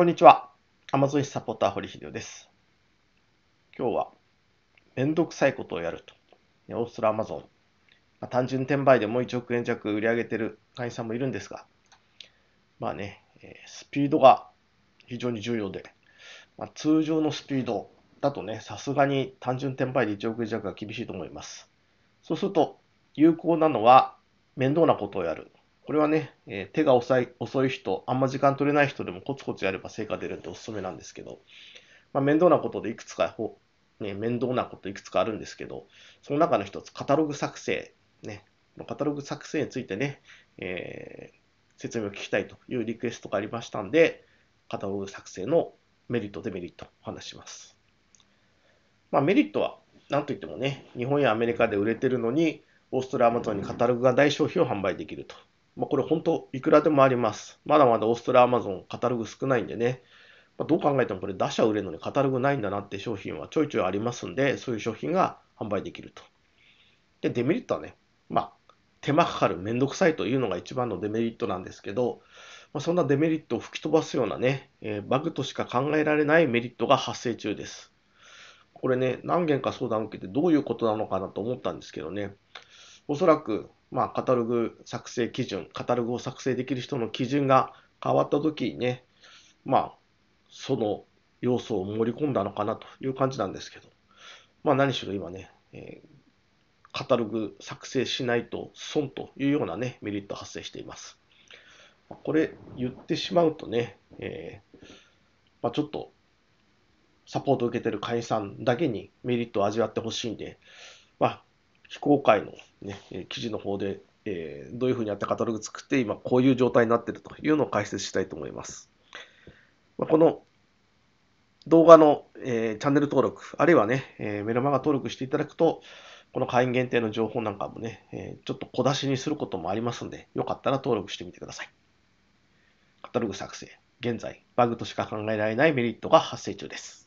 こんにちは。アマゾンサポーター、堀秀です。今日は、めんどくさいことをやると。オーストラアマゾン。まあ、単純転売でも1億円弱売り上げてる会員さんもいるんですが、まあね、スピードが非常に重要で、まあ、通常のスピードだとね、さすがに単純転売で1億円弱は厳しいと思います。そうすると、有効なのは面倒なことをやる。これはね、えー、手が遅い遅い人、あんま時間取れない人でもコツコツやれば成果出るんでおすすめなんですけど、まあ、面倒なことでいくつか、ね、面倒なこといくつかあるんですけど、その中の一つ、カタログ作成。ね、カタログ作成についてね、えー、説明を聞きたいというリクエストがありましたんで、カタログ作成のメリット、デメリットお話します。まあ、メリットは、なんといってもね、日本やアメリカで売れてるのに、オーストラリアアマゾンにカタログが大消費を販売できると。まあ、これ本当いくらでもあります。まだまだオーストラアマゾンカタログ少ないんでね、まあ、どう考えてもこれ打者売れるのにカタログないんだなって商品はちょいちょいありますんで、そういう商品が販売できると。で、デメリットはね、まあ、手間かかる、めんどくさいというのが一番のデメリットなんですけど、まあ、そんなデメリットを吹き飛ばすようなね、えー、バグとしか考えられないメリットが発生中です。これね、何件か相談を受けてどういうことなのかなと思ったんですけどね、おそらくまあ、カタログ作成基準、カタログを作成できる人の基準が変わった時にね、まあ、その要素を盛り込んだのかなという感じなんですけど、まあ、何しろ今ね、えー、カタログ作成しないと損というようなね、メリット発生しています。これ言ってしまうとね、えー、まあ、ちょっとサポートを受けてる会員さんだけにメリットを味わってほしいんで、まあ、非公開のね、記事の方で、えどういうふうにやってカタログ作って、今こういう状態になってるというのを解説したいと思います。まこの動画の、えチャンネル登録、あるいはね、えメルマガ登録していただくと、この会員限定の情報なんかもね、えちょっと小出しにすることもありますんで、よかったら登録してみてください。カタログ作成、現在、バグとしか考えられないメリットが発生中です。